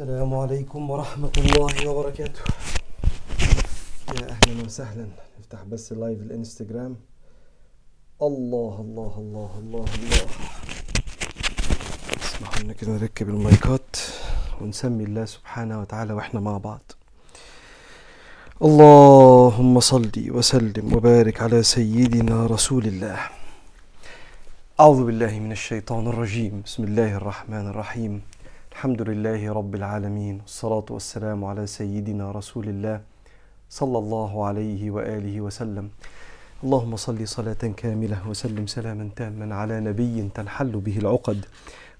السلام عليكم ورحمة الله وبركاته يا أهلا وسهلا نفتح بس لايف الانستجرام الله الله الله الله الله اسمحوا لنا كده نركب المايكات ونسمي الله سبحانه وتعالى واحنا مع بعض اللهم صلي وسلم وبارك على سيدنا رسول الله أعوذ بالله من الشيطان الرجيم بسم الله الرحمن الرحيم الحمد لله رب العالمين والصلاة والسلام على سيدنا رسول الله صلى الله عليه وآله وسلم اللهم صل صلاة كاملة وسلم سلاما تاما على نبي تنحل به العقد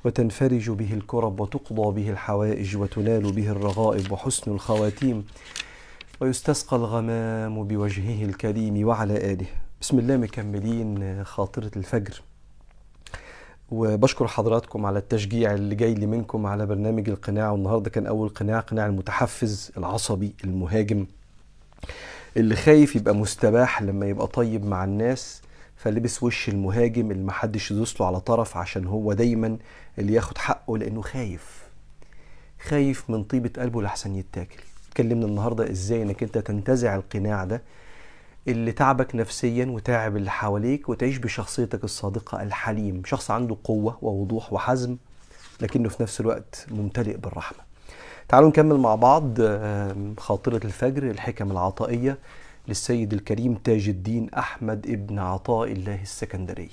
وتنفرج به الكرب وتقضى به الحوائج وتنال به الرغائب وحسن الخواتيم ويستسقى الغمام بوجهه الكريم وعلى آله بسم الله مكملين خاطرة الفجر وبشكر حضراتكم على التشجيع اللي جاي لي منكم على برنامج القناع والنهارده كان اول قناع قناع المتحفز العصبي المهاجم اللي خايف يبقى مستباح لما يبقى طيب مع الناس فلبس وش المهاجم اللي محدش يدوس له على طرف عشان هو دايما اللي ياخد حقه لانه خايف خايف من طيبه قلبه لحسن يتاكل اتكلمنا النهارده ازاي انك انت تنتزع القناع ده اللي تعبك نفسيا وتعب اللي حواليك وتعيش بشخصيتك الصادقة الحليم شخص عنده قوة ووضوح وحزم لكنه في نفس الوقت ممتلئ بالرحمة تعالوا نكمل مع بعض خاطرة الفجر الحكم العطائية للسيد الكريم تاج الدين أحمد ابن عطاء الله السكندري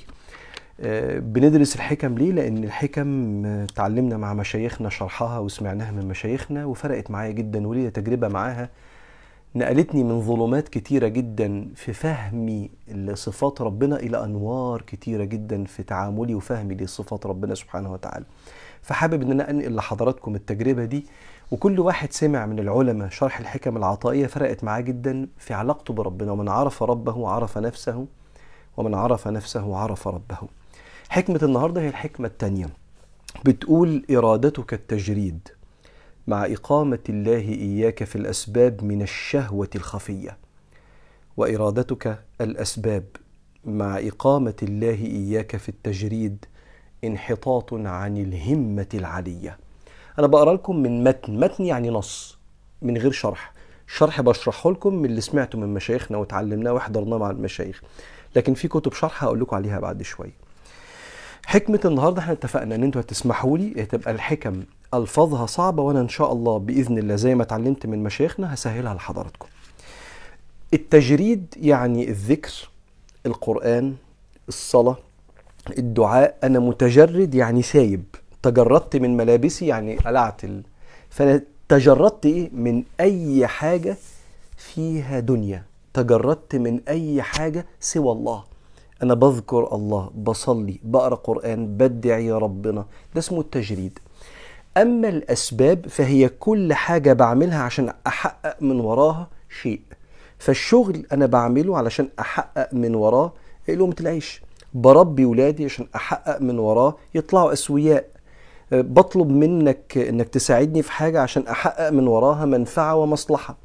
آه، بندرس الحكم ليه لأن الحكم آه، تعلمنا مع مشايخنا شرحها وسمعناها من مشايخنا وفرقت معايا جدا وليا تجربة معاها نقلتني من ظلمات كتيرة جدا في فهمي لصفات ربنا إلى أنوار كتيرة جدا في تعاملي وفهمي لصفات ربنا سبحانه وتعالى فحابب ان انا انقل لحضراتكم التجربه دي وكل واحد سمع من العلماء شرح الحكم العطائيه فرقت معاه جدا في علاقته بربنا ومن عرف ربه عرف نفسه ومن عرف نفسه عرف ربه حكمه النهارده هي الحكمه الثانيه بتقول ارادتك التجريد مع إقامة الله إياك في الأسباب من الشهوة الخفية وإرادتك الأسباب مع إقامة الله إياك في التجريد انحطاط عن الهمة العلية أنا بقرأ لكم من متن متن يعني نص من غير شرح شرح بشرحه لكم من اللي سمعته من مشايخنا وتعلمناه وحضرناه مع المشايخ لكن في كتب شرح هقول لكم عليها بعد شويه حكمة النهاردة احنا اتفقنا ان انتوا هتسمحوا لي هتبقى الحكم الفاظها صعبه وانا ان شاء الله باذن الله زي ما اتعلمت من مشايخنا هسهلها لحضراتكم التجريد يعني الذكر القران الصلاه الدعاء انا متجرد يعني سايب تجردت من ملابسي يعني قلعت ال... فانا تجردت ايه من اي حاجه فيها دنيا تجردت من اي حاجه سوى الله انا بذكر الله بصلي بقرا قران بدعي ربنا ده اسمه التجريد اما الاسباب فهي كل حاجه بعملها عشان احقق من وراها شيء فالشغل انا بعمله علشان احقق من وراه لقمه العيش بربي ولادي عشان احقق من وراه يطلعوا اسوياء بطلب منك انك تساعدني في حاجه عشان احقق من وراها منفعه ومصلحه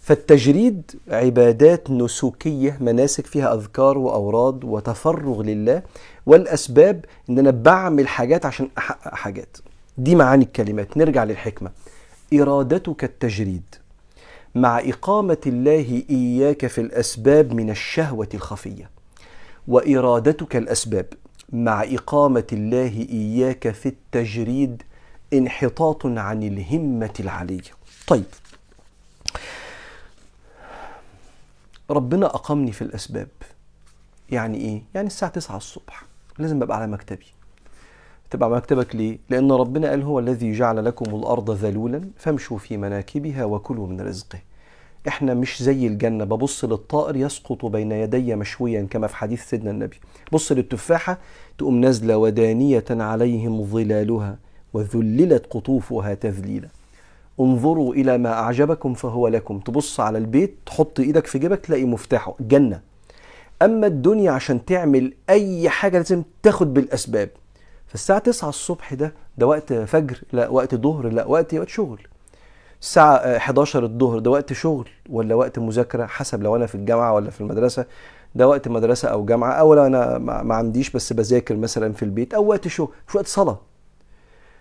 فالتجريد عبادات نسوكيه مناسك فيها اذكار واوراد وتفرغ لله والاسباب ان انا بعمل حاجات عشان احقق حاجات دي معاني الكلمات نرجع للحكمة إرادتك التجريد مع إقامة الله إياك في الأسباب من الشهوة الخفية وإرادتك الأسباب مع إقامة الله إياك في التجريد انحطاط عن الهمة العلية طيب ربنا أقامني في الأسباب يعني إيه؟ يعني الساعة 9 الصبح لازم أبقى على مكتبي تبقى مكتبك ليه؟ لأن ربنا قال هو الذي جعل لكم الأرض ذلولا فامشوا في مناكبها وكلوا من رزقه احنا مش زي الجنه ببص للطائر يسقط بين يدي مشويا كما في حديث سيدنا النبي بص للتفاحه تقوم نازله ودانيه عليهم ظلالها وذللت قطوفها تذليلا انظروا الى ما اعجبكم فهو لكم تبص على البيت تحط ايدك في جيبك تلاقي مفتاحه جنه اما الدنيا عشان تعمل اي حاجه لازم تاخد بالاسباب فالساعة 9 الصبح ده ده وقت فجر لا وقت ظهر لا وقت وقت شغل الساعة 11 الظهر ده وقت شغل ولا وقت مذاكرة حسب لو أنا في الجامعة ولا في المدرسة ده وقت مدرسة أو جامعة أو لو أنا ما عنديش بس بذاكر مثلا في البيت أو وقت شغل مش وقت صلاة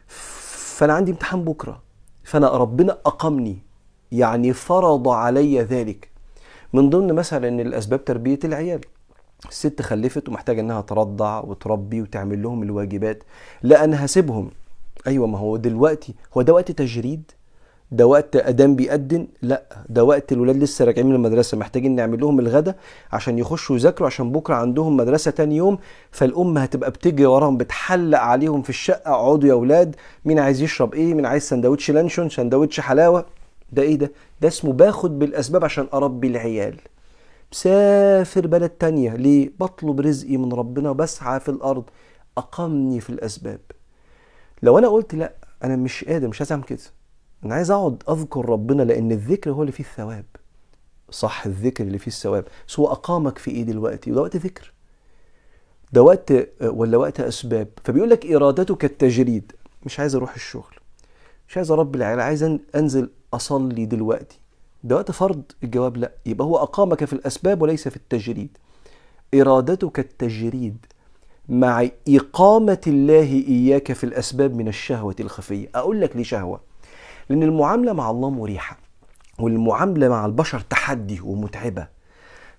فأنا عندي امتحان بكرة فأنا ربنا أقامني يعني فرض علي ذلك من ضمن مثلا الأسباب تربية العيال الست خلفت ومحتاجه انها ترضع وتربي وتعمل لهم الواجبات لا انا هسيبهم ايوه ما هو دلوقتي هو ده وقت تجريد ده وقت ادام بيأدن لا ده وقت الولاد لسه راجعين من المدرسه محتاجين نعمل لهم الغدا عشان يخشوا يذاكروا عشان بكره عندهم مدرسه تاني يوم فالام هتبقى بتجري وراهم بتحلق عليهم في الشقه اقعدوا يا اولاد مين عايز يشرب ايه مين عايز سندوتش لانشون سندوتش حلاوه ده ايه ده ده اسمه باخد بالاسباب عشان اربي العيال بسافر بلد تانية ليه بطلب رزقي من ربنا وبسعى في الارض اقمني في الاسباب لو انا قلت لا انا مش قادر مش عايز اعمل كده انا عايز اقعد اذكر ربنا لان الذكر هو اللي فيه الثواب صح الذكر اللي فيه الثواب هو اقامك في ايه دلوقتي وده وقت ذكر ده وقت ولا وقت اسباب فبيقول لك ارادتك التجريد مش عايز اروح الشغل مش عايز اربي العيال عايز انزل اصلي دلوقتي ده وقت فرض الجواب لا يبقى هو أقامك في الأسباب وليس في التجريد إرادتك التجريد مع إقامة الله إياك في الأسباب من الشهوة الخفية أقول لك ليه شهوة لأن المعاملة مع الله مريحة والمعاملة مع البشر تحدي ومتعبة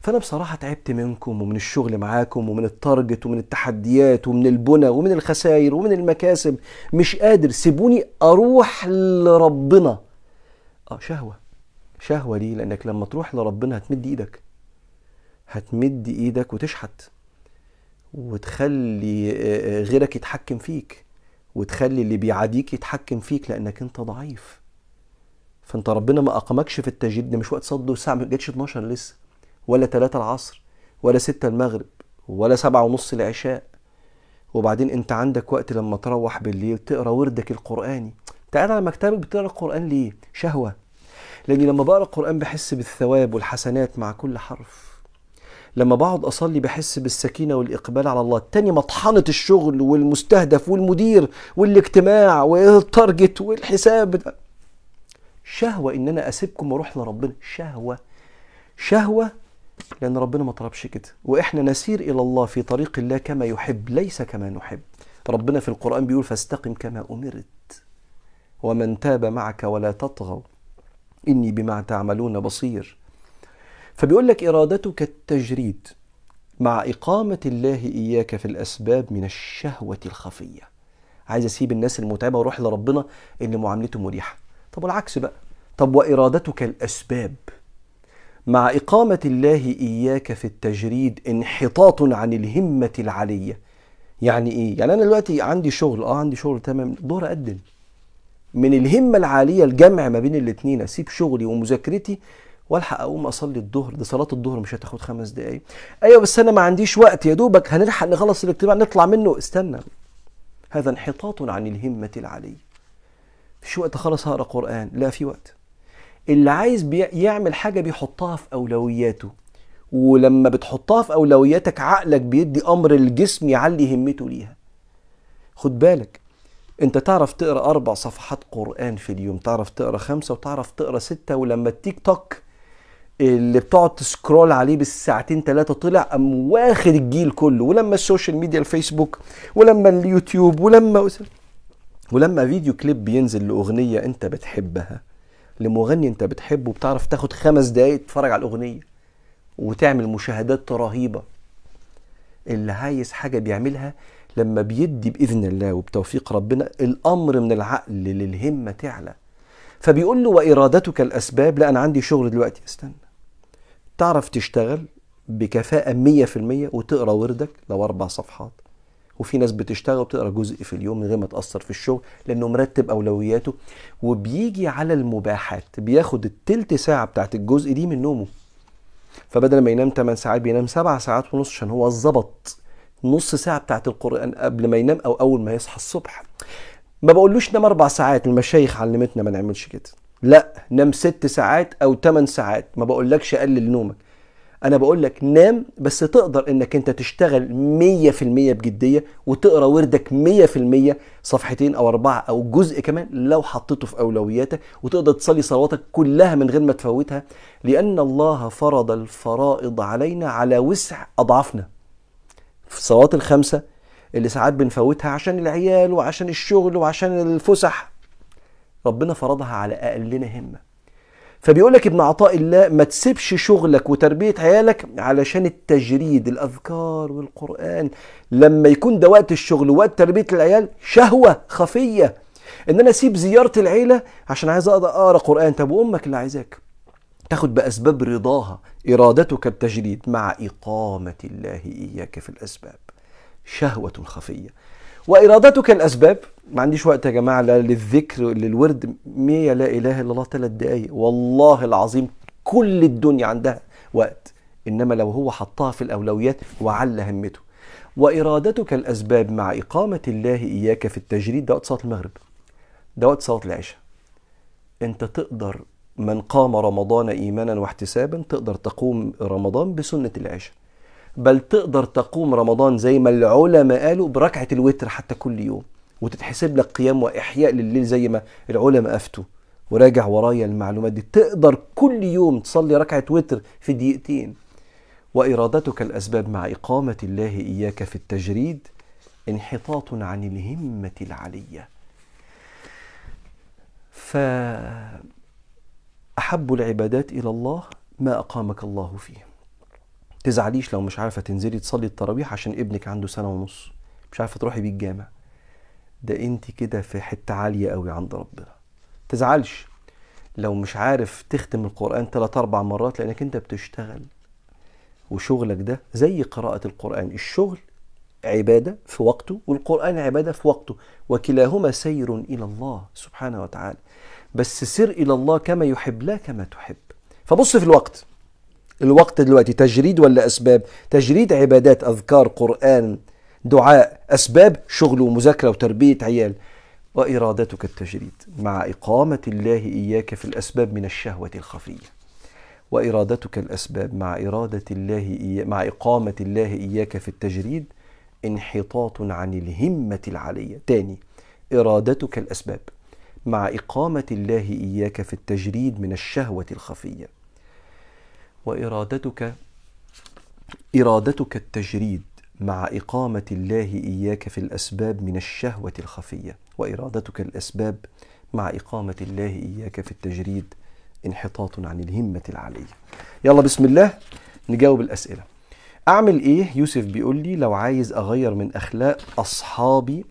فأنا بصراحة تعبت منكم ومن الشغل معاكم ومن التارجت ومن التحديات ومن البنى ومن الخسائر ومن المكاسب مش قادر سيبوني أروح لربنا آه شهوة شهوة ليه؟ لأنك لما تروح لربنا هتمد إيدك هتمد إيدك وتشحت وتخلي آه، آه، غيرك يتحكم فيك وتخلي اللي بيعاديك يتحكم فيك لأنك أنت ضعيف فأنت ربنا ما أقامكش في التجديد ده مش وقت صد والساعة ما جاتش 12 لسه ولا 3 العصر ولا 6 المغرب ولا 7 ونص العشاء وبعدين أنت عندك وقت لما تروح بالليل تقرا وردك القرآني تعالى على مكتبك بتقرا القرآن ليه؟ شهوة لاني لما بقرا القران بحس بالثواب والحسنات مع كل حرف لما بقعد اصلي بحس بالسكينه والاقبال على الله تاني مطحنه الشغل والمستهدف والمدير والاجتماع والتارجت والحساب شهوه ان انا اسيبكم واروح لربنا شهوه شهوه لان ربنا ما طلبش كده واحنا نسير الى الله في طريق الله كما يحب ليس كما نحب ربنا في القران بيقول فاستقم كما امرت ومن تاب معك ولا تطغوا إني بما تعملون بصير فبيقول لك إرادتك التجريد مع إقامة الله إياك في الأسباب من الشهوة الخفية عايز أسيب الناس المتعبة وأروح لربنا اللي معاملته مريحة طب والعكس بقى طب وإرادتك الأسباب مع إقامة الله إياك في التجريد انحطاط عن الهمة العلية يعني إيه؟ يعني أنا دلوقتي عندي شغل أه عندي شغل تمام دور أقدم من الهمه العاليه الجمع ما بين الاتنين اسيب شغلي ومذاكرتي والحق اقوم اصلي الظهر دي صلاه الظهر مش هتاخد خمس دقايق ايوه بس انا ما عنديش وقت يا دوبك هنلحق نخلص الاجتماع نطلع منه استنى هذا انحطاط عن الهمه العاليه مفيش وقت خالص هقرا قران لا في وقت اللي عايز يعمل حاجه بيحطها في اولوياته ولما بتحطها في اولوياتك عقلك بيدي امر الجسم يعلي همته ليها خد بالك انت تعرف تقرا اربع صفحات قران في اليوم تعرف تقرا خمسه وتعرف تقرا سته ولما التيك توك اللي بتقعد تسكرول عليه بالساعتين ثلاثه طلع قام واخد الجيل كله ولما السوشيال ميديا الفيسبوك ولما اليوتيوب ولما ولما فيديو كليب بينزل لاغنيه انت بتحبها لمغني انت بتحبه بتعرف تاخد خمس دقايق تتفرج على الاغنيه وتعمل مشاهدات رهيبه اللي عايز حاجه بيعملها لما بيدي باذن الله وبتوفيق ربنا الامر من العقل للهمه تعلى فبيقول له وارادتك الاسباب لا انا عندي شغل دلوقتي استنى تعرف تشتغل بكفاءة 100% وتقرا وردك لو أربع صفحات وفي ناس بتشتغل وبتقرا جزء في اليوم من غير ما تأثر في الشغل لأنه مرتب أولوياته وبيجي على المباحات بياخد التلت ساعة بتاعت الجزء دي من نومه فبدل ما ينام 8 ساعات بينام 7 ساعات ونص عشان هو ظبط نص ساعة بتاعت القرآن قبل ما ينام أو أول ما يصحى الصبح ما بقولوش نام أربع ساعات المشايخ علمتنا ما نعملش كده لا نام ست ساعات أو ثمان ساعات ما بقولكش قلل نومك أنا بقولك نام بس تقدر إنك أنت تشتغل مية في المية بجدية وتقرأ وردك مية في المية صفحتين أو أربعة أو جزء كمان لو حطيته في أولوياتك وتقدر تصلي صلواتك كلها من غير ما تفوتها لأن الله فرض الفرائض علينا على وسع أضعافنا في الصلوات الخمسة اللي ساعات بنفوتها عشان العيال وعشان الشغل وعشان الفسح ربنا فرضها على أقلنا همة فبيقول لك ابن عطاء الله ما تسيبش شغلك وتربية عيالك علشان التجريد الأذكار والقرآن لما يكون ده وقت الشغل ووقت تربية العيال شهوة خفية ان انا اسيب زياره العيله عشان عايز اقرا قران طب وامك اللي عايزاك تاخد بأسباب رضاها إرادتك التجديد مع إقامة الله إياك في الأسباب شهوة خفية وإرادتك الأسباب ما عنديش وقت يا جماعة لا للذكر للورد مية لا إله إلا الله ثلاث دقايق والله العظيم كل الدنيا عندها وقت إنما لو هو حطها في الأولويات وعلى همته وإرادتك الأسباب مع إقامة الله إياك في التجريد ده وقت صلاة المغرب ده وقت صلاة العشاء أنت تقدر من قام رمضان إيمانا واحتسابا تقدر تقوم رمضان بسنة العشاء بل تقدر تقوم رمضان زي ما العلماء قالوا بركعة الوتر حتى كل يوم وتتحسب لك قيام وإحياء لليل زي ما العلماء أفتوا وراجع ورايا المعلومات دي تقدر كل يوم تصلي ركعة وتر في دقيقتين وإرادتك الأسباب مع إقامة الله إياك في التجريد انحطاط عن الهمة العلية ف أحب العبادات إلى الله ما أقامك الله فيه تزعليش لو مش عارفة تنزلي تصلي التراويح عشان ابنك عنده سنة ونص مش عارفة تروحي بيه الجامع ده انت كده في حتة عالية قوي عند ربنا تزعلش لو مش عارف تختم القرآن ثلاث أربع مرات لأنك أنت بتشتغل وشغلك ده زي قراءة القرآن الشغل عبادة في وقته والقرآن عبادة في وقته وكلاهما سير إلى الله سبحانه وتعالى بس سر إلى الله كما يحب لا كما تحب فبص في الوقت الوقت دلوقتي تجريد ولا أسباب تجريد عبادات أذكار قرآن دعاء أسباب شغل ومذاكرة وتربية عيال وإرادتك التجريد مع إقامة الله إياك في الأسباب من الشهوة الخفية وإرادتك الأسباب مع إرادة الله إيا مع إقامة الله إياك في التجريد انحطاط عن الهمة العالية تاني إرادتك الأسباب مع إقامة الله إياك في التجريد من الشهوة الخفية وإرادتك إرادتك التجريد مع إقامة الله إياك في الأسباب من الشهوة الخفية وإرادتك الأسباب مع إقامة الله إياك في التجريد انحطاط عن الهمة العالية يلا بسم الله نجاوب الأسئلة أعمل إيه يوسف بيقول لي لو عايز أغير من أخلاق أصحابي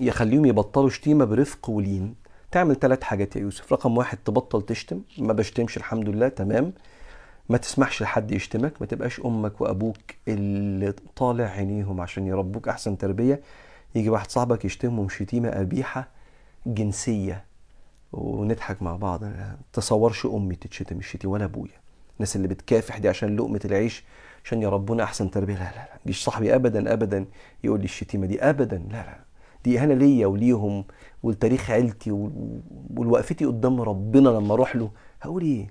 يخليهم يبطلوا شتيمه برفق ولين تعمل ثلاث حاجات يا يوسف رقم واحد تبطل تشتم ما بشتمش الحمد لله تمام ما تسمحش لحد يشتمك ما تبقاش امك وابوك اللي طالع عينيهم عشان يربوك احسن تربيه يجي واحد صاحبك يشتمهم شتيمه قبيحه جنسيه ونضحك مع بعض تصورش امي تتشتم الشتي ولا ابويا الناس اللي بتكافح دي عشان لقمه العيش عشان يربونا احسن تربيه لا لا لا مش صاحبي ابدا ابدا يقول لي الشتيمه دي ابدا لا لا دي اهانه ليا وليهم ولتاريخ عيلتي ولوقفتي قدام ربنا لما اروح له هقول ايه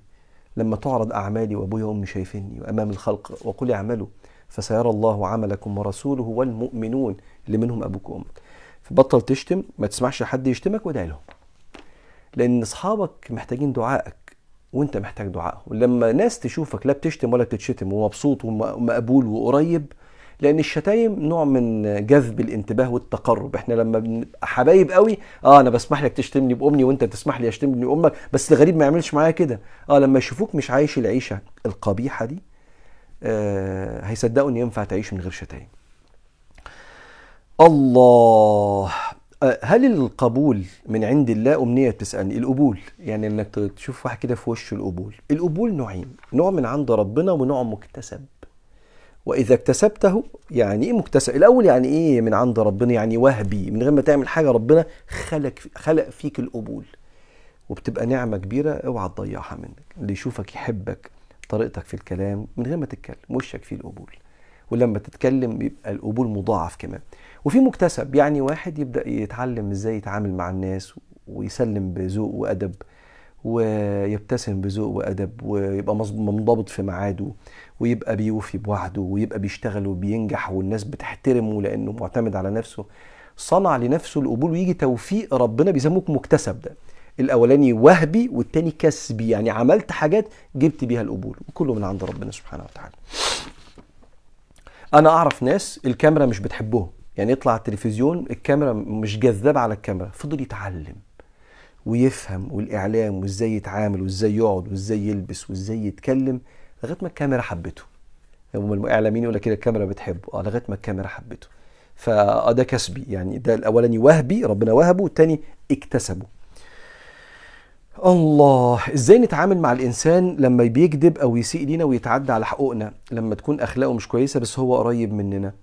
لما تعرض اعمالي وابويا وامي شايفيني وامام الخلق وقل اعملوا فسيرى الله عملكم ورسوله والمؤمنون اللي منهم ابوك وامك فبطل تشتم ما تسمعش حد يشتمك وادعي لهم لان اصحابك محتاجين دعائك وانت محتاج دعائهم لما ناس تشوفك لا بتشتم ولا بتتشتم ومبسوط ومقبول وقريب لان الشتايم نوع من جذب الانتباه والتقرب احنا لما بنبقى حبايب قوي اه انا بسمح لك تشتمني بامي وانت تسمح لي اشتمني بامك بس الغريب ما يعملش معايا كده اه لما يشوفوك مش عايش العيشه القبيحه دي آه هيصدقوا ان ينفع تعيش من غير شتايم الله آه، هل القبول من عند الله امنيه بتسالني القبول يعني انك تشوف واحد كده في وشه القبول القبول نوعين نوع من عند ربنا ونوع مكتسب واذا اكتسبته يعني ايه مكتسب الاول يعني ايه من عند ربنا يعني وهبي من غير ما تعمل حاجه ربنا خلق خلق فيك القبول وبتبقى نعمه كبيره اوعى تضيعها منك اللي يشوفك يحبك طريقتك في الكلام من غير ما تتكلم وشك فيه القبول ولما تتكلم بيبقى القبول مضاعف كمان وفي مكتسب يعني واحد يبدا يتعلم ازاي يتعامل مع الناس ويسلم بذوق وادب ويبتسم بذوق وادب ويبقى منضبط في ميعاده ويبقى بيوفي بوعده ويبقى بيشتغل وبينجح والناس بتحترمه لانه معتمد على نفسه صنع لنفسه القبول ويجي توفيق ربنا بيسموك مكتسب ده الاولاني وهبي والتاني كسبي يعني عملت حاجات جبت بيها القبول وكله من عند ربنا سبحانه وتعالى انا اعرف ناس الكاميرا مش بتحبهم يعني يطلع التلفزيون الكاميرا مش جذابه على الكاميرا فضل يتعلم ويفهم والاعلام وازاي يتعامل وازاي يقعد وازاي يلبس وازاي يتكلم لغايه ما الكاميرا حبته هم الاعلاميين يقول لك كده الكاميرا بتحبه اه لغايه ما الكاميرا حبته فده آه، كسبي يعني ده الاولاني وهبي ربنا وهبه والتاني اكتسبه الله ازاي نتعامل مع الانسان لما بيكذب او يسيء لينا ويتعدى على حقوقنا لما تكون اخلاقه مش كويسه بس هو قريب مننا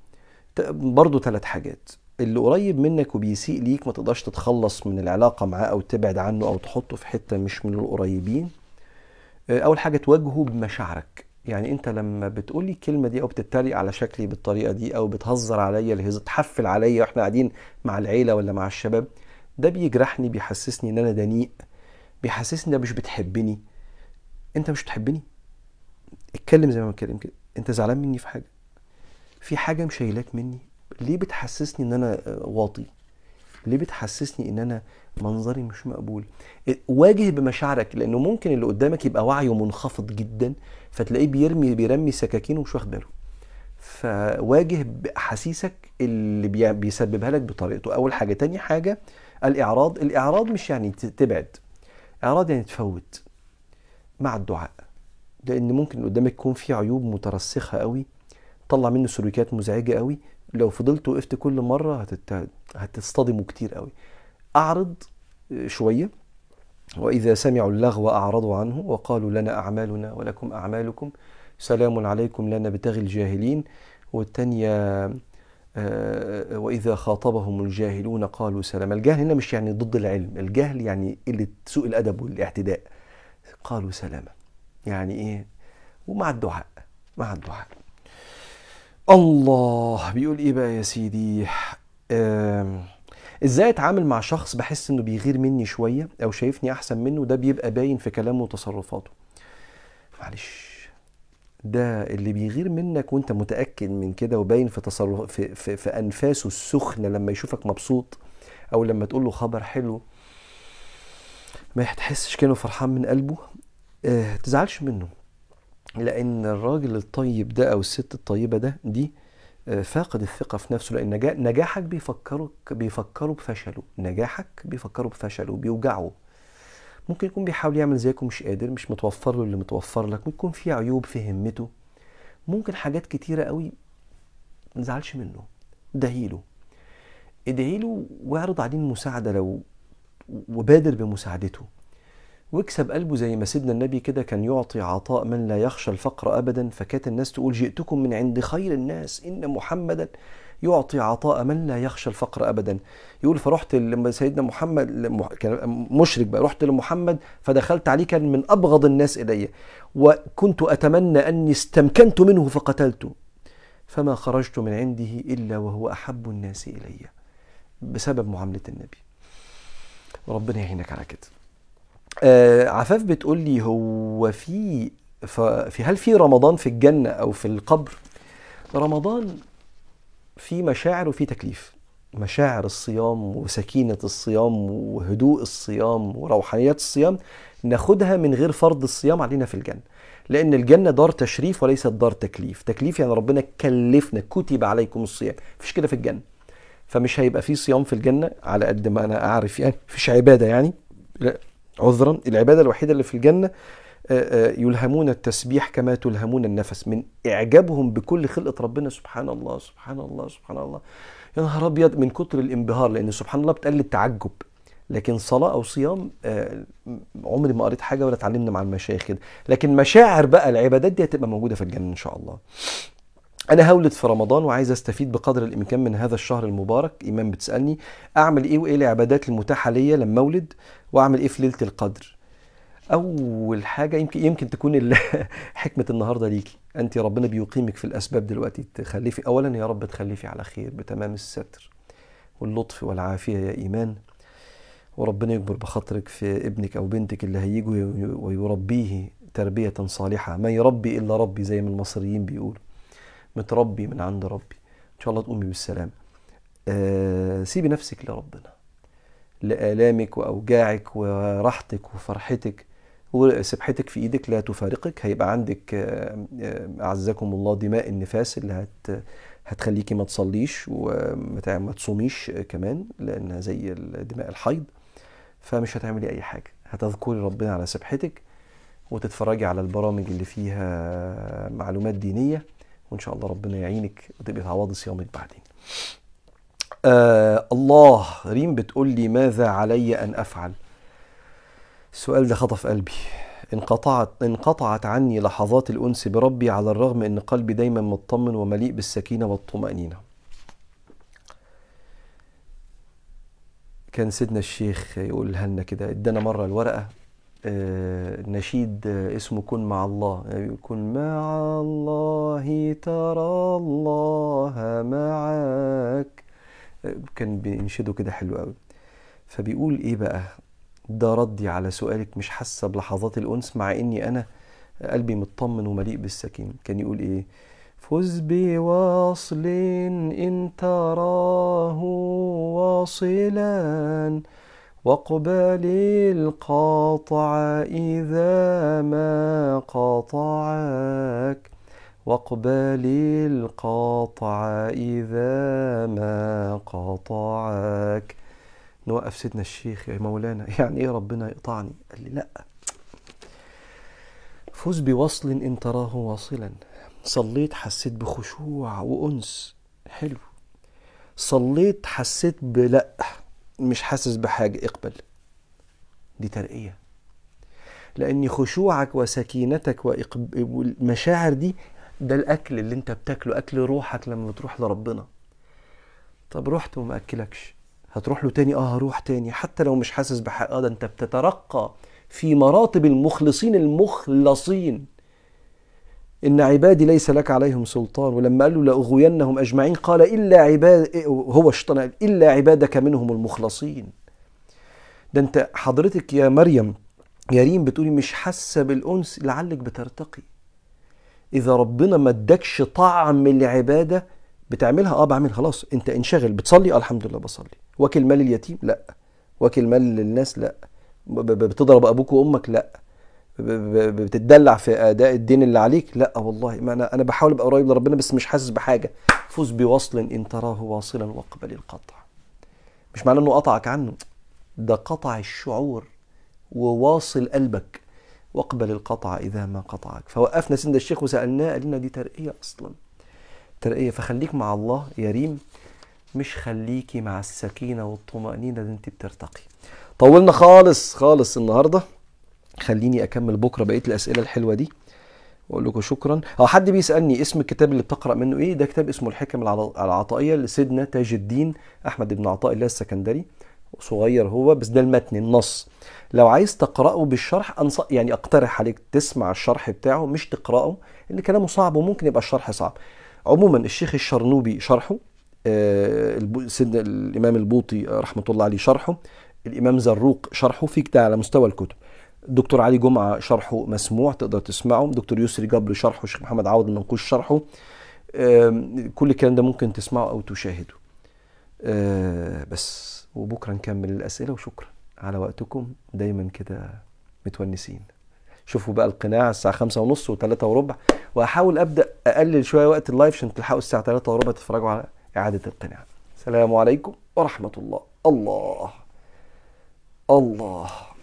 برضه ثلاث حاجات اللي قريب منك وبيسيء ليك ما تقدرش تتخلص من العلاقة معاه أو تبعد عنه أو تحطه في حتة مش من القريبين آه، أول حاجة تواجهه بمشاعرك يعني أنت لما بتقولي الكلمة دي أو بتتريق على شكلي بالطريقة دي أو بتهزر عليا الهزار تحفل عليا وإحنا قاعدين مع العيلة ولا مع الشباب ده بيجرحني بيحسسني إن أنا دنيء بيحسسني إن مش بتحبني أنت مش بتحبني اتكلم زي ما بتكلم كده أنت زعلان مني في حاجة في حاجة مشايلاك مني ليه بتحسسني ان انا آه، واطي ليه بتحسسني ان انا منظري مش مقبول آه، واجه بمشاعرك لانه ممكن اللي قدامك يبقى وعيه منخفض جدا فتلاقيه بيرمي بيرمي سكاكين ومش واخد باله فواجه باحاسيسك اللي بيسببها لك بطريقته اول حاجه تاني حاجه الاعراض الاعراض مش يعني تبعد اعراض يعني تفوت مع الدعاء لان ممكن اللي قدامك يكون فيه عيوب مترسخه قوي طلع منه سلوكيات مزعجه قوي لو فضلت وقفت كل مره هتت... هتصطدموا كتير قوي اعرض آه، شويه واذا سمعوا اللغو اعرضوا عنه وقالوا لنا اعمالنا ولكم اعمالكم سلام عليكم لا نبتغي الجاهلين والتانية آه، وإذا خاطبهم الجاهلون قالوا سلام الجهل هنا مش يعني ضد العلم الجهل يعني قلة سوء الأدب والاعتداء قالوا سلاما يعني إيه ومع الدعاء مع الدعاء الله بيقول ايه بقى يا سيدي ازاي اتعامل مع شخص بحس انه بيغير مني شويه او شايفني احسن منه ده بيبقى باين في كلامه وتصرفاته معلش ده اللي بيغير منك وانت متاكد من كده وباين في تصرف في, في, في انفاسه السخنه لما يشوفك مبسوط او لما تقول له خبر حلو ما تحسش كانه فرحان من قلبه آه تزعلش منه لان الراجل الطيب ده او الست الطيبه ده دي آه، فاقد الثقة في نفسه لأن نجاحك بيفكرك بيفكره بفشله نجاحك بيفكره بفشله بيوجعه ممكن يكون بيحاول يعمل زيك ومش قادر مش متوفر له اللي متوفر لك ممكن يكون في عيوب في همته ممكن حاجات كتيرة قوي ما تزعلش منه ادعي ادعيله واعرض عليه المساعدة لو وبادر بمساعدته واكسب قلبه زي ما سيدنا النبي كده كان يعطي عطاء من لا يخشى الفقر ابدا فكانت الناس تقول جئتكم من عند خير الناس ان محمدا يعطي عطاء من لا يخشى الفقر ابدا يقول فرحت لما سيدنا محمد كان مشرك بقى رحت لمحمد فدخلت عليه كان من ابغض الناس الي وكنت اتمنى اني استمكنت منه فقتلته فما خرجت من عنده الا وهو احب الناس الي بسبب معامله النبي ربنا يعينك على كده آه عفاف بتقول لي هو في في هل في رمضان في الجنه او في القبر رمضان في مشاعر وفي تكليف مشاعر الصيام وسكينة الصيام وهدوء الصيام وروحانيات الصيام ناخدها من غير فرض الصيام علينا في الجنة لأن الجنة دار تشريف وليست دار تكليف تكليف يعني ربنا كلفنا كتب عليكم الصيام مفيش كده في الجنة فمش هيبقى في صيام في الجنة على قد ما أنا أعرف يعني مفيش عبادة يعني لا عذرا العبادة الوحيدة اللي في الجنة آه، آه، يلهمون التسبيح كما تلهمون النفس من إعجابهم بكل خلقة ربنا سبحان الله سبحان الله سبحان الله يا نهار أبيض من كتر الانبهار لأن سبحان الله بتقل التعجب لكن صلاة أو صيام آه، عمري ما قريت حاجة ولا اتعلمنا مع المشايخ كده لكن مشاعر بقى العبادات دي هتبقى موجودة في الجنة إن شاء الله انا هولد في رمضان وعايز استفيد بقدر الامكان من هذا الشهر المبارك ايمان بتسالني اعمل ايه وايه العبادات المتاحه ليا لما اولد واعمل ايه في ليله القدر اول حاجه يمكن يمكن تكون حكمه النهارده ليكي انت ربنا بيقيمك في الاسباب دلوقتي تخلفي اولا يا رب تخلفي على خير بتمام الستر واللطف والعافيه يا ايمان وربنا يكبر بخاطرك في ابنك او بنتك اللي هيجوا ويربيه تربيه صالحه ما يربي الا ربي زي ما المصريين بيقولوا متربي من عند ربي ان شاء الله تقومي بالسلام آه سيبي نفسك لربنا لآلامك وأوجاعك وراحتك وفرحتك وسبحتك في إيدك لا تفارقك هيبقى عندك آه، آه، أعزكم الله دماء النفاس اللي هت هتخليكي ما تصليش وما تصوميش آه، كمان لأنها زي دماء الحيض فمش هتعملي أي حاجة هتذكري ربنا على سبحتك وتتفرجي على البرامج اللي فيها معلومات دينية وإن شاء الله ربنا يعينك وتبقي تعوضي صيامك بعدين آه الله ريم بتقول لي ماذا علي أن أفعل السؤال ده خطف قلبي انقطعت انقطعت عني لحظات الأنس بربي على الرغم أن قلبي دايما مطمن ومليء بالسكينة والطمأنينة كان سيدنا الشيخ يقولها لنا كده ادانا مرة الورقة آه، نشيد آه، اسمه كن مع الله كن مع الله ترى الله معك كان بينشده كده حلو قوي فبيقول ايه بقى ده ردي على سؤالك مش حاسه بلحظات الانس مع اني انا قلبي مطمن ومليء بالسكين كان يقول ايه فز بواصل إن تراه واصلا واقبل القاطع إذا ما قاطعك واقبل القاطع إذا ما قطعك نوقف سيدنا الشيخ يا مولانا يعني إيه ربنا يقطعني قال لي لأ فوز بوصل إن تراه واصلا صليت حسيت بخشوع وأنس حلو صليت حسيت بلأ مش حاسس بحاجة اقبل دي ترقية لأن خشوعك وسكينتك والمشاعر دي ده الاكل اللي انت بتاكله اكل روحك لما بتروح لربنا طب رحت وما اكلكش هتروح له تاني اه هروح تاني حتى لو مش حاسس بحق آه ده انت بتترقى في مراتب المخلصين المخلصين إن عبادي ليس لك عليهم سلطان ولما قال له لأغوينهم أجمعين قال إلا عباد هو الشيطان إلا عبادك منهم المخلصين ده أنت حضرتك يا مريم يا ريم بتقولي مش حاسة بالأنس لعلك بترتقي اذا ربنا ما ادكش طعم العباده بتعملها اه بعمل خلاص انت انشغل بتصلي آه الحمد لله بصلي واكل مال اليتيم لا واكل مال للناس لا بتضرب ابوك وامك لا بتتدلع في اداء الدين اللي عليك لا والله ما انا انا بحاول ابقى قريب لربنا بس مش حاسس بحاجه فوز بوصل ان تراه واصلا واقبل القطع مش معناه انه قطعك عنه ده قطع الشعور وواصل قلبك واقبل القطع إذا ما قطعك فوقفنا سند الشيخ وسألناه قال لنا دي ترقية أصلا ترقية فخليك مع الله يا ريم مش خليكي مع السكينة والطمأنينة اللي انت بترتقي طولنا خالص خالص النهاردة خليني أكمل بكرة بقية الأسئلة الحلوة دي واقول لكم شكرا اه حد بيسالني اسم الكتاب اللي بتقرا منه ايه ده كتاب اسمه الحكم العطائيه لسيدنا تاج الدين احمد بن عطاء الله السكندري صغير هو بس ده المتن النص لو عايز تقراه بالشرح أنص... يعني اقترح عليك تسمع الشرح بتاعه مش تقراه لان كلامه صعب وممكن يبقى الشرح صعب عموما الشيخ الشرنوبي شرحه آه، سيدنا الامام البوطي رحمه الله عليه شرحه الامام زروق شرحه في كده على مستوى الكتب دكتور علي جمعه شرحه مسموع تقدر تسمعه دكتور يسري جبر شرحه الشيخ محمد عوض المنقوش شرحه كل الكلام ده ممكن تسمعه او تشاهده آه، بس وبكرة نكمل الأسئلة وشكرا على وقتكم دايما كده متونسين شوفوا بقى القناع الساعة خمسة ونص وثلاثة وربع وأحاول أبدأ أقلل شوية وقت اللايف عشان تلحقوا الساعة ثلاثة وربع تتفرجوا على إعادة القناع السلام عليكم ورحمة الله الله الله